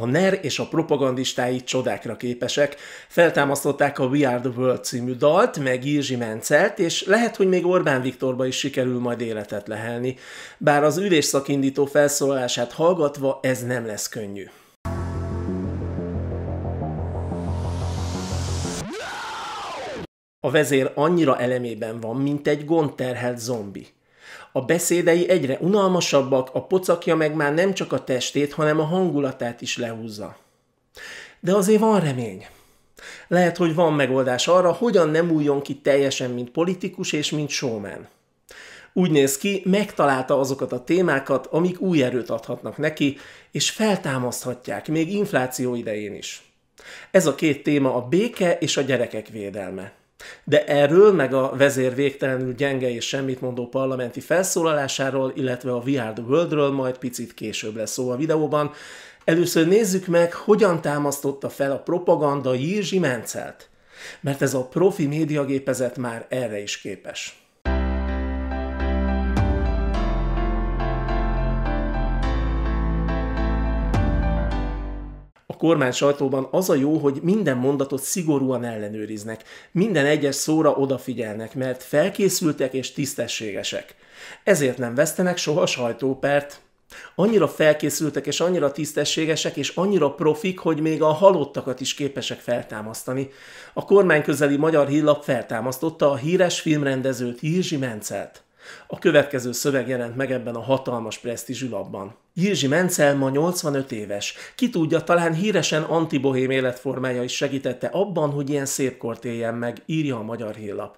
A NER és a propagandistái csodákra képesek. Feltámasztották a We Are the World című dalt, meg Jirzsi Mencelt, és lehet, hogy még Orbán Viktorba is sikerül majd életet lehelni. Bár az ülésszakindító felszólását hallgatva ez nem lesz könnyű. A vezér annyira elemében van, mint egy gondterhelt zombi. A beszédei egyre unalmasabbak, a pocakja meg már nem csak a testét, hanem a hangulatát is lehúzza. De azért van remény. Lehet, hogy van megoldás arra, hogyan nem újjon ki teljesen, mint politikus és mint showman. Úgy néz ki, megtalálta azokat a témákat, amik új erőt adhatnak neki, és feltámaszthatják még infláció idején is. Ez a két téma a béke és a gyerekek védelme. De erről, meg a vezér végtelenül gyenge és semmit mondó parlamenti felszólalásáról, illetve a VR the Worldről majd picit később lesz szó a videóban. Először nézzük meg, hogyan támasztotta fel a propaganda Jirzsi Mencelt. Mert ez a profi médiagépezet már erre is képes. kormány sajtóban az a jó, hogy minden mondatot szigorúan ellenőriznek, minden egyes szóra odafigyelnek, mert felkészültek és tisztességesek. Ezért nem vesztenek soha sajtópert. Annyira felkészültek és annyira tisztességesek és annyira profik, hogy még a halottakat is képesek feltámasztani. A kormány közeli magyar hírlap feltámasztotta a híres filmrendezőt Jirzsi Mencelt. A következő szöveg jelent meg ebben a hatalmas presztízsű lapban. Jirzsi Mencel ma 85 éves. Ki tudja, talán híresen antibohém életformája is segítette abban, hogy ilyen szép kort éljen meg, írja a Magyar Hírlap.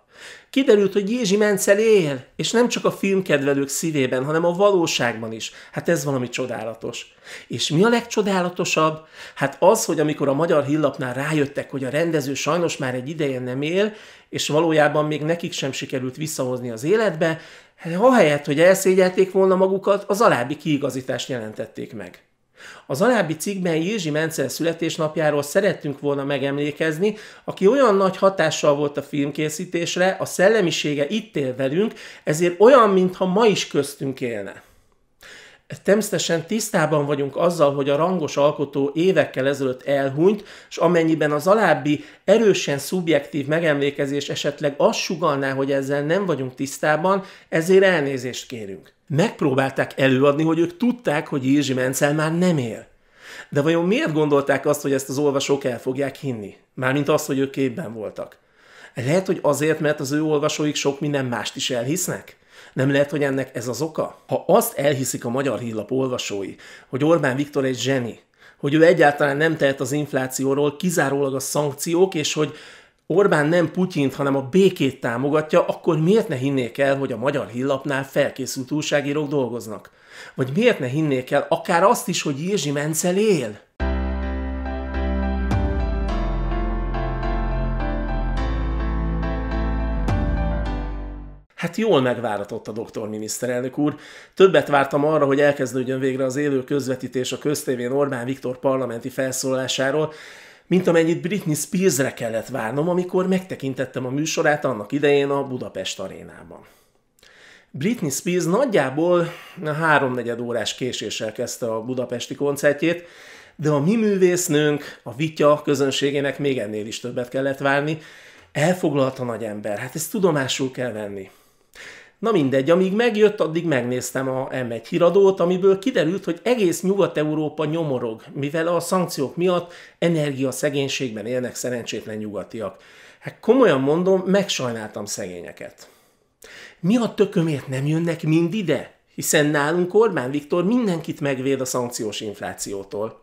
Kiderült, hogy Jirzsi Mencel él, és nem csak a filmkedvelők szívében, hanem a valóságban is. Hát ez valami csodálatos. És mi a legcsodálatosabb? Hát az, hogy amikor a Magyar Hírlapnál rájöttek, hogy a rendező sajnos már egy ideje nem él, és valójában még nekik sem sikerült visszahozni az életbe, hát ahelyett, hogy elszégyelték volna magukat, az alábbi kiigazítást jelentették meg. Az alábbi cikkben Jézsi Mencel születésnapjáról szerettünk volna megemlékezni, aki olyan nagy hatással volt a filmkészítésre, a szellemisége itt él velünk, ezért olyan, mintha ma is köztünk élne. Természetesen tisztában vagyunk azzal, hogy a rangos alkotó évekkel ezelőtt elhunyt, és amennyiben az alábbi erősen szubjektív megemlékezés esetleg azt sugalná, hogy ezzel nem vagyunk tisztában, ezért elnézést kérünk. Megpróbálták előadni, hogy ők tudták, hogy Jirzsi Mencel már nem él. De vajon miért gondolták azt, hogy ezt az olvasók el fogják hinni? Mármint azt, hogy ők képben voltak. Lehet, hogy azért, mert az ő olvasóik sok minden mást is elhisznek? Nem lehet, hogy ennek ez az oka? Ha azt elhiszik a magyar hírlap olvasói, hogy Orbán Viktor egy zseni, hogy ő egyáltalán nem tehet az inflációról, kizárólag a szankciók, és hogy Orbán nem Putyint, hanem a békét támogatja, akkor miért ne hinnék el, hogy a magyar hírlapnál felkészült újságírók dolgoznak? Vagy miért ne hinnék el akár azt is, hogy Jézsi Mencel él? Hát jól megváratott a doktor miniszterelnök úr. Többet vártam arra, hogy elkezdődjön végre az élő közvetítés a köztévén Orbán Viktor parlamenti felszólásáról, mint amennyit Britney Spearsre kellett várnom, amikor megtekintettem a műsorát annak idején a Budapest arénában. Britney Spears nagyjából háromnegyed órás késéssel kezdte a budapesti koncertjét, de a mi művésznőnk, a Vitya közönségének még ennél is többet kellett várni. elfoglalta nagy ember, hát ezt tudomásul kell venni. Na mindegy, amíg megjött, addig megnéztem a M1 híradót, amiből kiderült, hogy egész Nyugat-Európa nyomorog, mivel a szankciók miatt energiaszegénységben élnek szerencsétlen nyugatiak. Hát komolyan mondom, megsajnáltam szegényeket. Mi a tökömért nem jönnek mind ide? Hiszen nálunk Orbán Viktor mindenkit megvéd a szankciós inflációtól.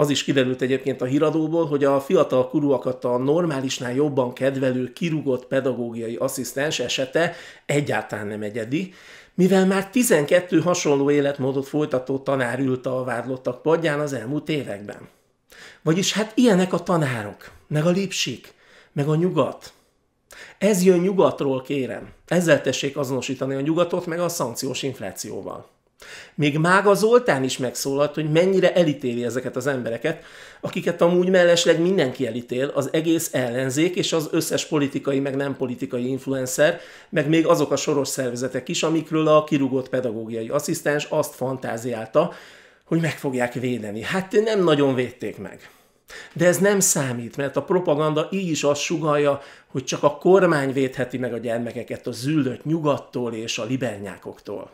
Az is kiderült egyébként a híradóból, hogy a fiatal kurúakat a normálisnál jobban kedvelő kirúgott pedagógiai asszisztens esete egyáltalán nem egyedi, mivel már 12 hasonló életmódot folytató tanár ült a vádlottak padján az elmúlt években. Vagyis hát ilyenek a tanárok, meg a lipsik, meg a nyugat. Ez jön nyugatról, kérem. Ezzel tessék azonosítani a nyugatot, meg a szankciós inflációval. Még Mága Zoltán is megszólalt, hogy mennyire elítéli ezeket az embereket, akiket amúgy mellesleg mindenki elítél, az egész ellenzék és az összes politikai, meg nem politikai influencer, meg még azok a soros szervezetek is, amikről a kirúgott pedagógiai asszisztens azt fantáziálta, hogy meg fogják védeni. Hát nem nagyon védték meg. De ez nem számít, mert a propaganda így is azt sugalja, hogy csak a kormány védheti meg a gyermekeket a züllött nyugattól és a libernyákoktól.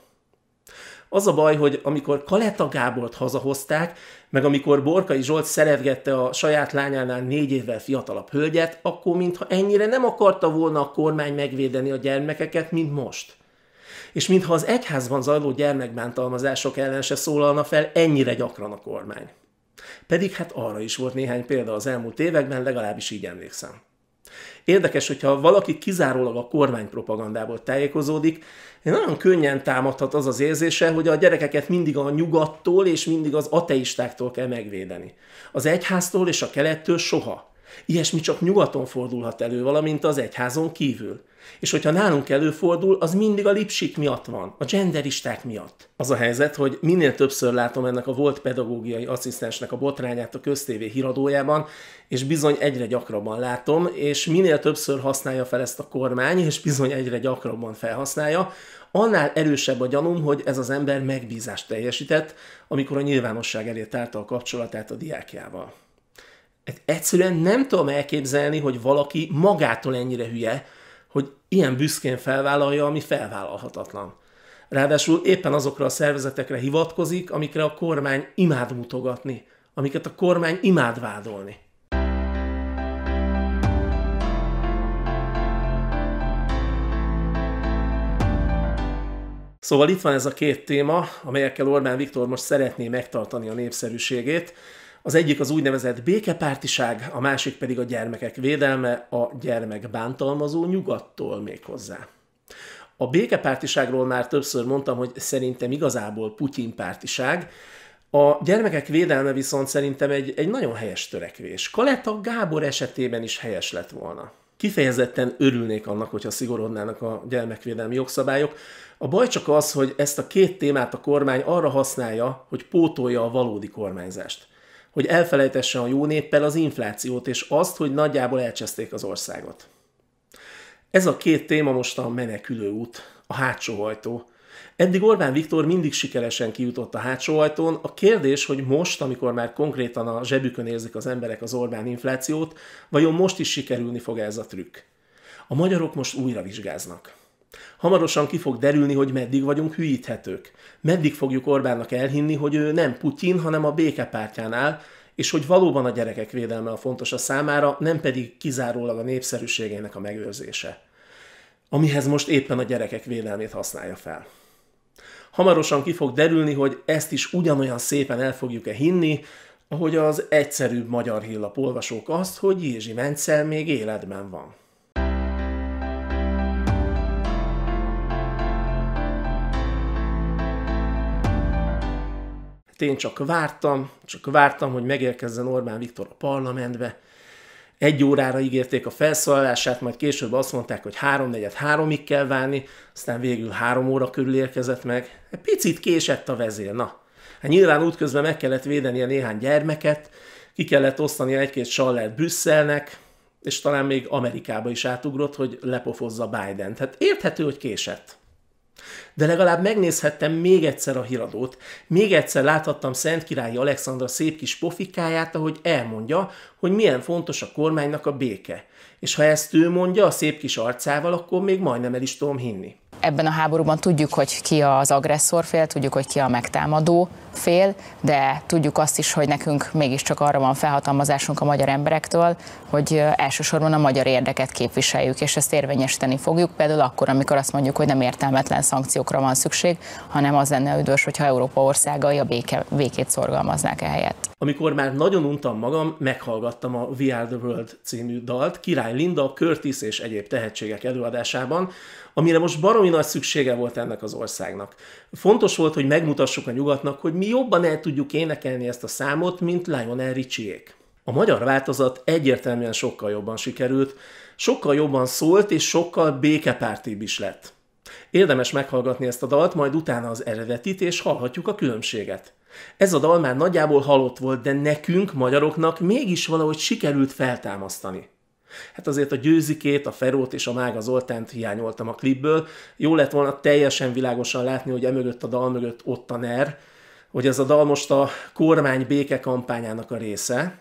Az a baj, hogy amikor Kaleta Gábort hazahozták, meg amikor Borkai Zsolt szeretgette a saját lányánál négy évvel fiatalabb hölgyet, akkor mintha ennyire nem akarta volna a kormány megvédeni a gyermekeket, mint most. És mintha az egyházban zajló gyermekbántalmazások ellen se szólalna fel ennyire gyakran a kormány. Pedig hát arra is volt néhány példa az elmúlt években, legalábbis így emlékszem. Érdekes, hogyha valaki kizárólag a propagandából tájékozódik, nagyon könnyen támadhat az az érzése, hogy a gyerekeket mindig a nyugattól és mindig az ateistáktól kell megvédeni. Az egyháztól és a kelettől soha. Ilyesmi csak nyugaton fordulhat elő, valamint az egyházon kívül. És hogyha nálunk előfordul, az mindig a lipsik miatt van, a genderisták miatt. Az a helyzet, hogy minél többször látom ennek a volt pedagógiai asszisztensnek a botrányát a köztévé híradójában, és bizony egyre gyakrabban látom, és minél többször használja fel ezt a kormány, és bizony egyre gyakrabban felhasználja, annál erősebb a gyanúm, hogy ez az ember megbízást teljesített, amikor a nyilvánosság elé tárta a kapcsolatát a diákjával. Egyszerűen nem tudom elképzelni, hogy valaki magától ennyire hülye, ilyen büszkén felvállalja, ami felvállalhatatlan. Ráadásul éppen azokra a szervezetekre hivatkozik, amikre a kormány imád mutogatni, amiket a kormány imád vádolni. Szóval itt van ez a két téma, amelyekkel Orbán Viktor most szeretné megtartani a népszerűségét, az egyik az úgynevezett békepártiság, a másik pedig a gyermekek védelme, a gyermek bántalmazó nyugattól még hozzá. A békepártiságról már többször mondtam, hogy szerintem igazából Putyin pártiság, a gyermekek védelme viszont szerintem egy, egy nagyon helyes törekvés. Kaleta Gábor esetében is helyes lett volna. Kifejezetten örülnék annak, hogyha szigorodnának a gyermekvédelmi jogszabályok. A baj csak az, hogy ezt a két témát a kormány arra használja, hogy pótolja a valódi kormányzást hogy elfelejtessen a jó néppel az inflációt, és azt, hogy nagyjából elcseszték az országot. Ez a két téma most a menekülő út, a hátsó hajtó. Eddig Orbán Viktor mindig sikeresen kijutott a hátsó ajtón. A kérdés, hogy most, amikor már konkrétan a zsebükön érzik az emberek az Orbán inflációt, vajon most is sikerülni fog ez a trükk? A magyarok most újra vizsgáznak. Hamarosan ki fog derülni, hogy meddig vagyunk hülyíthetők. Meddig fogjuk Orbánnak elhinni, hogy ő nem Putyin, hanem a békepártyán áll, és hogy valóban a gyerekek védelme a fontos a számára, nem pedig kizárólag a népszerűségének a megőrzése. Amihez most éppen a gyerekek védelmét használja fel. Hamarosan ki fog derülni, hogy ezt is ugyanolyan szépen el fogjuk-e hinni, ahogy az egyszerűbb magyar hírlap olvasók azt, hogy Jézsi Mencel még életben van. én csak vártam, csak vártam, hogy megérkezzen Orbán Viktor a parlamentbe. Egy órára ígérték a felszólalását, majd később azt mondták, hogy háromnegyed háromig kell várni, aztán végül három óra körül érkezett meg. Picit késett a vezér, na. Hát nyilván útközben meg kellett a néhány gyermeket, ki kellett osztani egy-két sallert Brüsszelnek, és talán még Amerikába is átugrott, hogy lepofozza Biden. Hát érthető, hogy késett. De legalább megnézhettem még egyszer a híradót, még egyszer láthattam Szent Királyi Alexandra szép kis pofikáját, ahogy elmondja, hogy milyen fontos a kormánynak a béke. És ha ezt ő mondja a szép kis arcával, akkor még majdnem el is tudom hinni. Ebben a háborúban tudjuk, hogy ki az agresszorfél, tudjuk, hogy ki a megtámadó, fél, de tudjuk azt is, hogy nekünk mégiscsak arra van felhatalmazásunk a magyar emberektől, hogy elsősorban a magyar érdeket képviseljük, és ezt érvényesíteni fogjuk, például akkor, amikor azt mondjuk, hogy nem értelmetlen szankciókra van szükség, hanem az lenne üdvös, hogyha Európa országai a béke, békét szorgalmaznák ehelyett. Amikor már nagyon untam magam, meghallgattam a We Are The World című dalt, Király Linda, Curtis és egyéb tehetségek előadásában, amire most baromi nagy szüksége volt ennek az országnak. Fontos volt, hogy megmutassuk a nyugatnak, hogy mi mi jobban el tudjuk énekelni ezt a számot, mint Lionel richie A magyar változat egyértelműen sokkal jobban sikerült, sokkal jobban szólt és sokkal békepártibb is lett. Érdemes meghallgatni ezt a dalt, majd utána az eredetit, és hallhatjuk a különbséget. Ez a dal már nagyjából halott volt, de nekünk, magyaroknak mégis valahogy sikerült feltámasztani. Hát azért a Győzikét, a Ferót és a Mága Zoltánt hiányoltam a klipből. Jó lett volna teljesen világosan látni, hogy emögött a dal mögött ott a NER, hogy ez a dal most a kormány békekampányának a része.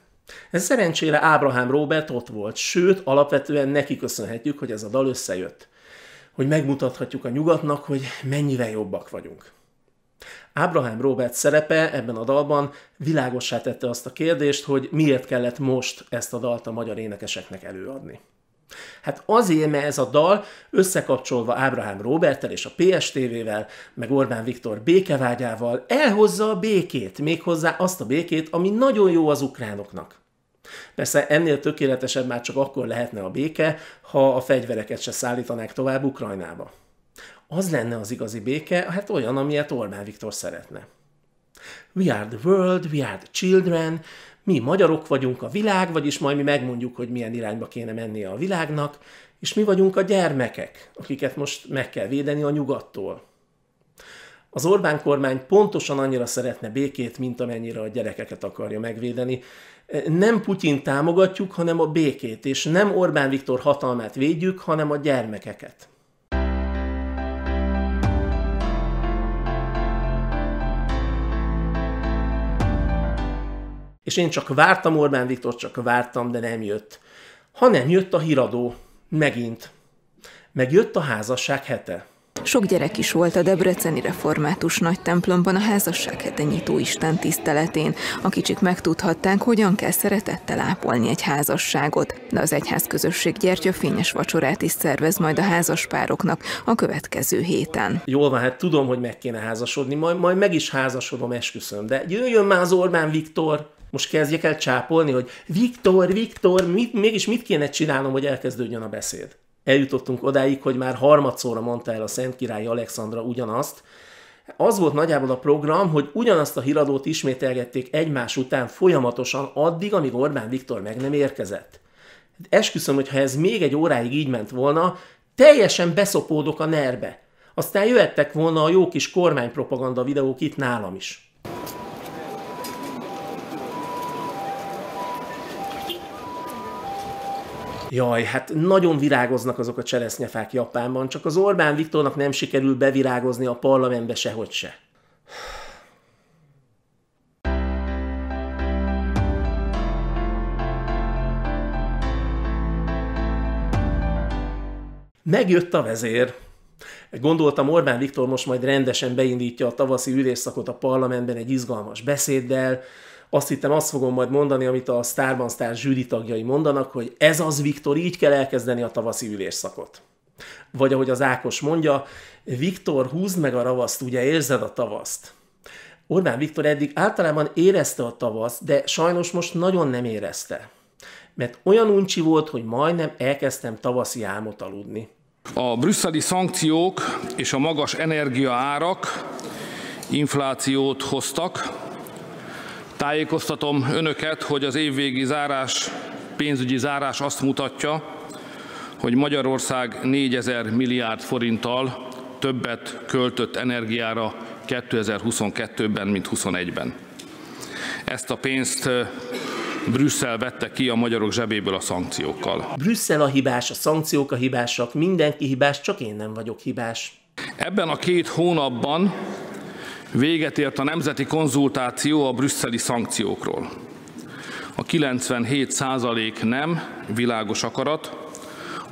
Ez szerencsére Ábrahám Robert ott volt, sőt, alapvetően neki köszönhetjük, hogy ez a dal összejött. Hogy megmutathatjuk a nyugatnak, hogy mennyivel jobbak vagyunk. Ábrahám Robert szerepe ebben a dalban világossá tette azt a kérdést, hogy miért kellett most ezt a dalt a magyar énekeseknek előadni. Hát azért, mert ez a dal összekapcsolva Ábrahám Robertel és a PSTV-vel, meg Orbán Viktor békevágyával elhozza a békét, méghozzá azt a békét, ami nagyon jó az ukránoknak. Persze ennél tökéletesebb már csak akkor lehetne a béke, ha a fegyvereket se szállítanák tovább Ukrajnába. Az lenne az igazi béke, hát olyan, amilyet Orbán Viktor szeretne. We are the world, we are the children, mi magyarok vagyunk a világ, vagyis majd mi megmondjuk, hogy milyen irányba kéne mennie a világnak, és mi vagyunk a gyermekek, akiket most meg kell védeni a nyugattól. Az Orbán kormány pontosan annyira szeretne békét, mint amennyire a gyerekeket akarja megvédeni. Nem Putyin támogatjuk, hanem a békét, és nem Orbán Viktor hatalmát védjük, hanem a gyermekeket. És én csak vártam Orbán Viktor, csak vártam, de nem jött. Hanem jött a híradó, megint. megjött a házasság hete. Sok gyerek is volt a Debreceni Református Nagy templomban a házasság hete nyitó Isten tiszteletén. A kicsik megtudhatták, hogyan kell szeretettel ápolni egy házasságot, de az egyház közösség gyertya fényes vacsorát is szervez majd a házaspároknak a következő héten. Jól van, hát tudom, hogy meg kéne házasodni, majd, majd meg is házasodom, esküszöm, de jöjjön már az Orbán Viktor! most kezdjek el csápolni, hogy Viktor, Viktor, mit, mégis mit kéne csinálnom, hogy elkezdődjön a beszéd? Eljutottunk odáig, hogy már harmadszorra mondta el a Szent Király Alexandra ugyanazt. Az volt nagyjából a program, hogy ugyanazt a híradót ismételgették egymás után folyamatosan addig, amíg Orbán Viktor meg nem érkezett. Esküszöm, hogy ha ez még egy óráig így ment volna, teljesen beszopódok a nerbe. Aztán jöhettek volna a jó kis kormánypropaganda videók itt nálam is. Jaj, hát nagyon virágoznak azok a cseresznyefák Japánban, csak az Orbán Viktornak nem sikerül bevirágozni a parlamentbe sehogy se. Megjött a vezér. Gondoltam, Orbán Viktor most majd rendesen beindítja a tavaszi ülésszakot a parlamentben egy izgalmas beszéddel, azt hittem, azt fogom majd mondani, amit a Starban Star zsűri tagjai mondanak, hogy ez az Viktor, így kell elkezdeni a tavaszi ülésszakot. Vagy ahogy az Ákos mondja, Viktor, húzd meg a ravaszt, ugye érzed a tavaszt. Orbán Viktor eddig általában érezte a tavaszt, de sajnos most nagyon nem érezte. Mert olyan uncsi volt, hogy majdnem elkezdtem tavaszi álmot aludni. A brüsszeli szankciók és a magas energiaárak inflációt hoztak, Tájékoztatom önöket, hogy az évvégi zárás, pénzügyi zárás azt mutatja, hogy Magyarország 4000 milliárd forinttal többet költött energiára 2022-ben, mint 2021 ben Ezt a pénzt Brüsszel vette ki a magyarok zsebéből a szankciókkal. Brüsszel a hibás, a szankciók a hibásak, mindenki hibás, csak én nem vagyok hibás. Ebben a két hónapban Véget ért a nemzeti konzultáció a brüsszeli szankciókról. A 97 százalék nem világos akarat,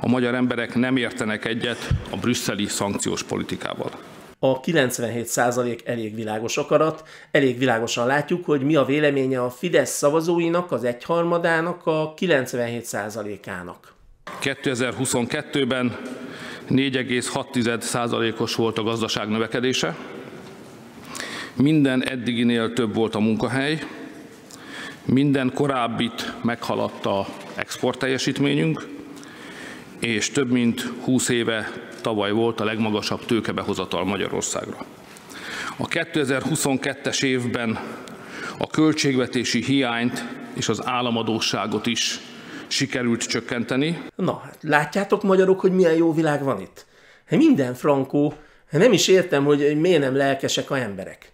a magyar emberek nem értenek egyet a brüsszeli szankciós politikával. A 97% százalék elég világos akarat, elég világosan látjuk, hogy mi a véleménye a Fidesz szavazóinak, az egyharmadának, a 97 százalékának. 2022-ben 46 százalékos volt a gazdaság növekedése, minden eddiginél több volt a munkahely, minden korábbit meghaladta export teljesítményünk, és több mint 20 éve tavaly volt a legmagasabb tőkebehozatal Magyarországra. A 2022-es évben a költségvetési hiányt és az államadóságot is sikerült csökkenteni. Na, hát látjátok magyarok, hogy milyen jó világ van itt? Minden frankó, nem is értem, hogy miért nem lelkesek a emberek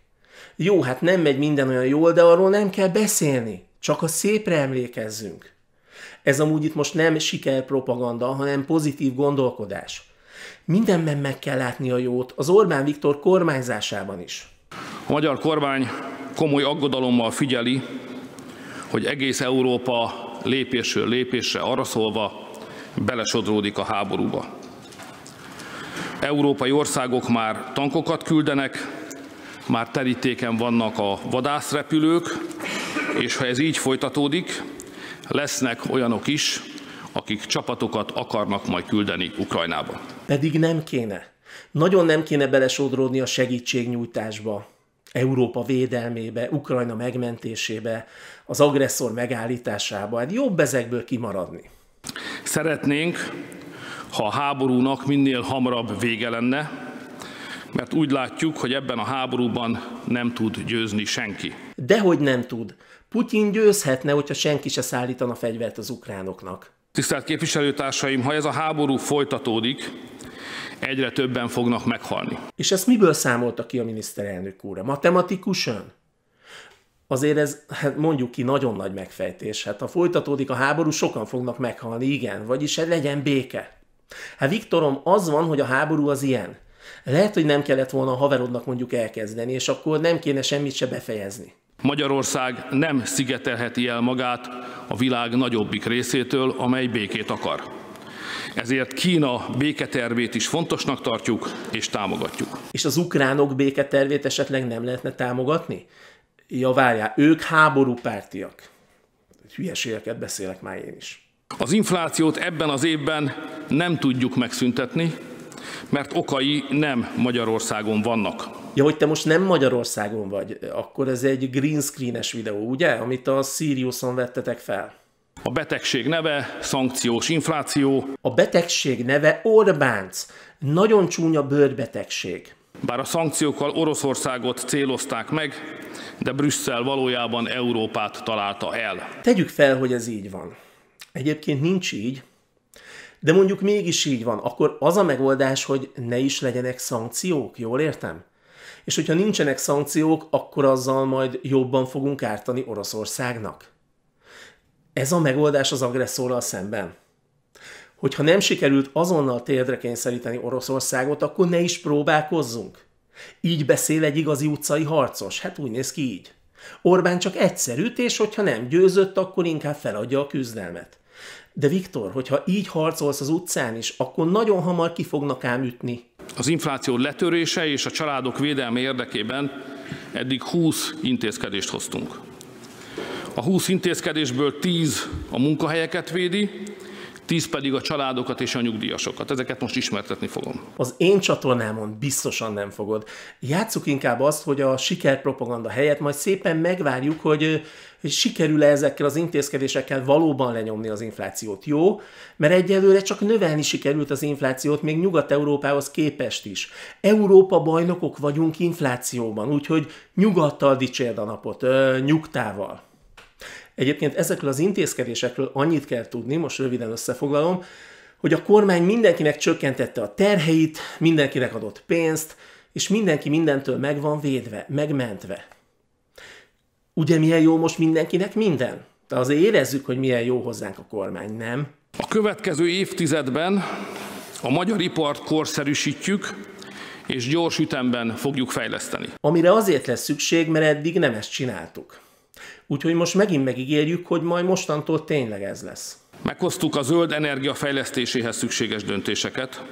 jó, hát nem megy minden olyan jól, de arról nem kell beszélni. Csak a szépre emlékezzünk. Ez amúgy itt most nem sikerpropaganda, hanem pozitív gondolkodás. Mindenben meg kell látni a jót, az Orbán Viktor kormányzásában is. A magyar kormány komoly aggodalommal figyeli, hogy egész Európa lépésről lépésre arra szólva belesodródik a háborúba. Európai országok már tankokat küldenek, már terítéken vannak a vadászrepülők, és ha ez így folytatódik, lesznek olyanok is, akik csapatokat akarnak majd küldeni Ukrajnába. Pedig nem kéne. Nagyon nem kéne belesodródni a segítségnyújtásba. Európa védelmébe, Ukrajna megmentésébe, az agresszor megállításába. Hát jobb ezekből kimaradni. Szeretnénk, ha a háborúnak minél hamarabb vége lenne, mert úgy látjuk, hogy ebben a háborúban nem tud győzni senki. Dehogy nem tud. Putyin győzhetne, hogyha senki se szállítana fegyvert az ukránoknak. Tisztelt képviselőtársaim, ha ez a háború folytatódik, egyre többen fognak meghalni. És ezt miből számolta ki a miniszterelnök úr? Matematikusan? Azért ez, hát mondjuk ki, nagyon nagy megfejtés. Hát ha folytatódik a háború, sokan fognak meghalni, igen, vagyis hát legyen béke. Hát Viktorom, az van, hogy a háború az ilyen. Lehet, hogy nem kellett volna a haverodnak mondjuk elkezdeni, és akkor nem kéne semmit se befejezni. Magyarország nem szigetelheti el magát a világ nagyobbik részétől, amely békét akar. Ezért Kína béketervét is fontosnak tartjuk és támogatjuk. És az ukránok béketervét esetleg nem lehetne támogatni? Ja, várjál, ők háborúpártiak. Hülyeségeket beszélek már én is. Az inflációt ebben az évben nem tudjuk megszüntetni, mert okai nem Magyarországon vannak. Ja, hogy te most nem Magyarországon vagy, akkor ez egy green screenes videó, ugye? Amit a Siriuson vettetek fel. A betegség neve szankciós infláció. A betegség neve Orbánc. Nagyon csúnya bőrbetegség. Bár a szankciókkal Oroszországot célozták meg, de Brüsszel valójában Európát találta el. Tegyük fel, hogy ez így van. Egyébként nincs így, de mondjuk mégis így van, akkor az a megoldás, hogy ne is legyenek szankciók, jól értem? És hogyha nincsenek szankciók, akkor azzal majd jobban fogunk ártani Oroszországnak. Ez a megoldás az agresszorral szemben. Hogyha nem sikerült azonnal térdre kényszeríteni Oroszországot, akkor ne is próbálkozzunk. Így beszél egy igazi utcai harcos, hát úgy néz ki így. Orbán csak egyszerűt, és hogyha nem győzött, akkor inkább feladja a küzdelmet. De Viktor, hogyha így harcolsz az utcán is, akkor nagyon hamar ki fognak ám ütni. Az infláció letörése és a családok védelme érdekében eddig 20 intézkedést hoztunk. A 20 intézkedésből 10 a munkahelyeket védi, 10 pedig a családokat és a nyugdíjasokat. Ezeket most ismertetni fogom. Az én csatornámon biztosan nem fogod. Játsszuk inkább azt, hogy a sikerpropaganda helyett majd szépen megvárjuk, hogy hogy sikerül-e ezekkel az intézkedésekkel valóban lenyomni az inflációt. Jó, mert egyelőre csak növelni sikerült az inflációt, még Nyugat-Európához képest is. Európa bajnokok vagyunk inflációban, úgyhogy nyugattal dicsérd a napot, ö, nyugtával. Egyébként ezekről az intézkedésekről annyit kell tudni, most röviden összefoglalom, hogy a kormány mindenkinek csökkentette a terheit, mindenkinek adott pénzt, és mindenki mindentől meg van védve, megmentve. Ugye milyen jó most mindenkinek minden? De azért érezzük, hogy milyen jó hozzánk a kormány, nem? A következő évtizedben a magyar ipart korszerűsítjük, és gyors ütemben fogjuk fejleszteni. Amire azért lesz szükség, mert eddig nem ezt csináltuk. Úgyhogy most megint megígérjük, hogy majd mostantól tényleg ez lesz. Meghoztuk a zöld energia fejlesztéséhez szükséges döntéseket,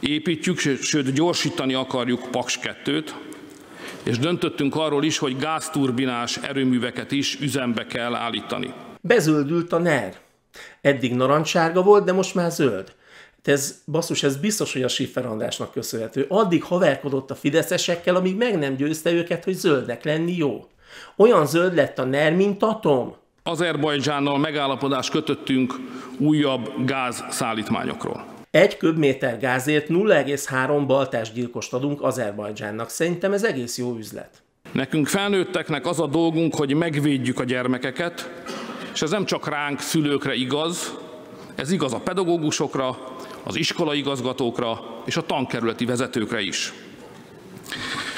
építjük, sőt gyorsítani akarjuk Paks 2-t, és döntöttünk arról is, hogy gázturbinás erőműveket is üzembe kell állítani. Bezöldült a NER. Eddig narancsárga volt, de most már zöld. De ez, basszus, ez biztos, hogy a Siffer Andrásnak köszönhető. Addig haverkodott a fideszesekkel, amíg meg nem győzte őket, hogy zöldnek lenni jó. Olyan zöld lett a NER, mint Atom. Azerbajdzsánnal megállapodást kötöttünk újabb gázszállítmányokról. Egy köbméter gázért 0,3 gyilkost adunk Azerbajdzsánnak. Szerintem ez egész jó üzlet. Nekünk felnőtteknek az a dolgunk, hogy megvédjük a gyermekeket, és ez nem csak ránk, szülőkre igaz, ez igaz a pedagógusokra, az iskolaigazgatókra és a tankerületi vezetőkre is.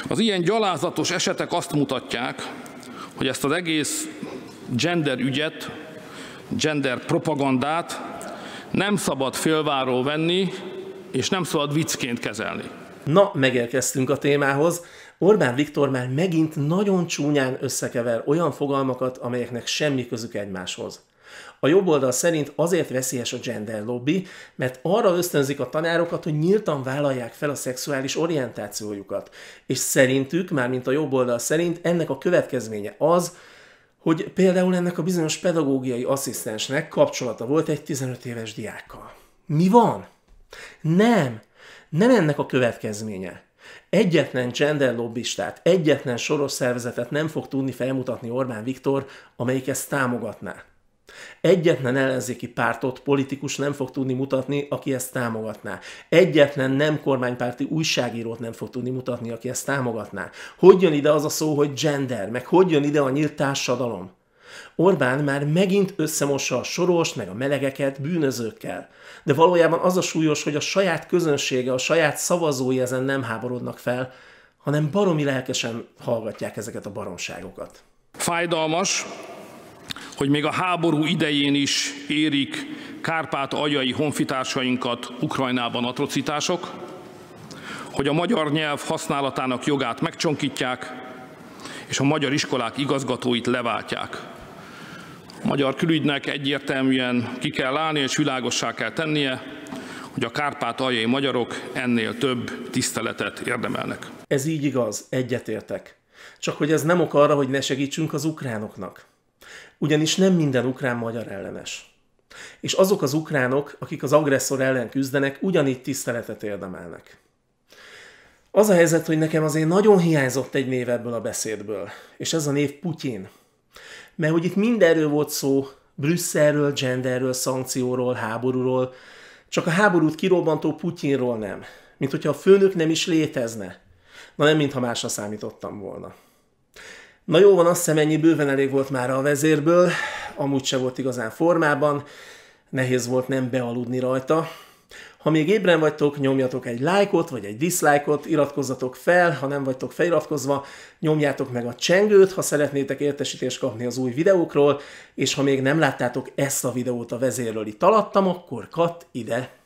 Az ilyen gyalázatos esetek azt mutatják, hogy ezt az egész gender ügyet, gender propagandát nem szabad félváról venni, és nem szabad viccként kezelni. Na, megérkeztünk a témához. Orbán Viktor már megint nagyon csúnyán összekever olyan fogalmakat, amelyeknek semmi közük egymáshoz. A jobb oldal szerint azért veszélyes a gender lobby, mert arra ösztönzik a tanárokat, hogy nyíltan vállalják fel a szexuális orientációjukat. És szerintük, mármint a jobb oldal szerint, ennek a következménye az, hogy például ennek a bizonyos pedagógiai asszisztensnek kapcsolata volt egy 15 éves diákkal. Mi van? Nem! Nem ennek a következménye. Egyetlen gender lobbistát, egyetlen soros szervezetet nem fog tudni felmutatni Orbán Viktor, amelyik ezt támogatná. Egyetlen ellenzéki pártot politikus nem fog tudni mutatni, aki ezt támogatná. Egyetlen nem kormánypárti újságírót nem fog tudni mutatni, aki ezt támogatná. Hogy jön ide az a szó, hogy gender, meg hogy jön ide a nyílt társadalom? Orbán már megint összemossa a soros, meg a melegeket bűnözőkkel. De valójában az a súlyos, hogy a saját közönsége, a saját szavazói ezen nem háborodnak fel, hanem baromi lelkesen hallgatják ezeket a baromságokat. Fájdalmas, hogy még a háború idején is érik Kárpát-aljai honfitársainkat Ukrajnában atrocitások, hogy a magyar nyelv használatának jogát megcsonkítják, és a magyar iskolák igazgatóit leváltják. A magyar külügynek egyértelműen ki kell állni és világossá kell tennie, hogy a aljai magyarok ennél több tiszteletet érdemelnek. Ez így igaz, egyetértek. Csak hogy ez nem ok arra, hogy ne segítsünk az ukránoknak. Ugyanis nem minden ukrán magyar ellenes. És azok az ukránok, akik az agresszor ellen küzdenek, ugyanígy tiszteletet érdemelnek. Az a helyzet, hogy nekem azért nagyon hiányzott egy név ebből a beszédből, és ez a név Putyin. Mert hogy itt mindenről volt szó, Brüsszelről, genderről, szankcióról, háborúról, csak a háborút kirobbantó Putyinról nem. Mint hogyha a főnök nem is létezne. Na nem, mintha másra számítottam volna. Na jó van, azt hiszem ennyi bőven elég volt már a vezérből, amúgy se volt igazán formában, nehéz volt nem bealudni rajta. Ha még ébren vagytok, nyomjatok egy lájkot, vagy egy diszlájkot, iratkozzatok fel, ha nem vagytok feliratkozva, nyomjátok meg a csengőt, ha szeretnétek értesítést kapni az új videókról, és ha még nem láttátok ezt a videót a vezérről itt alattam, akkor kat ide!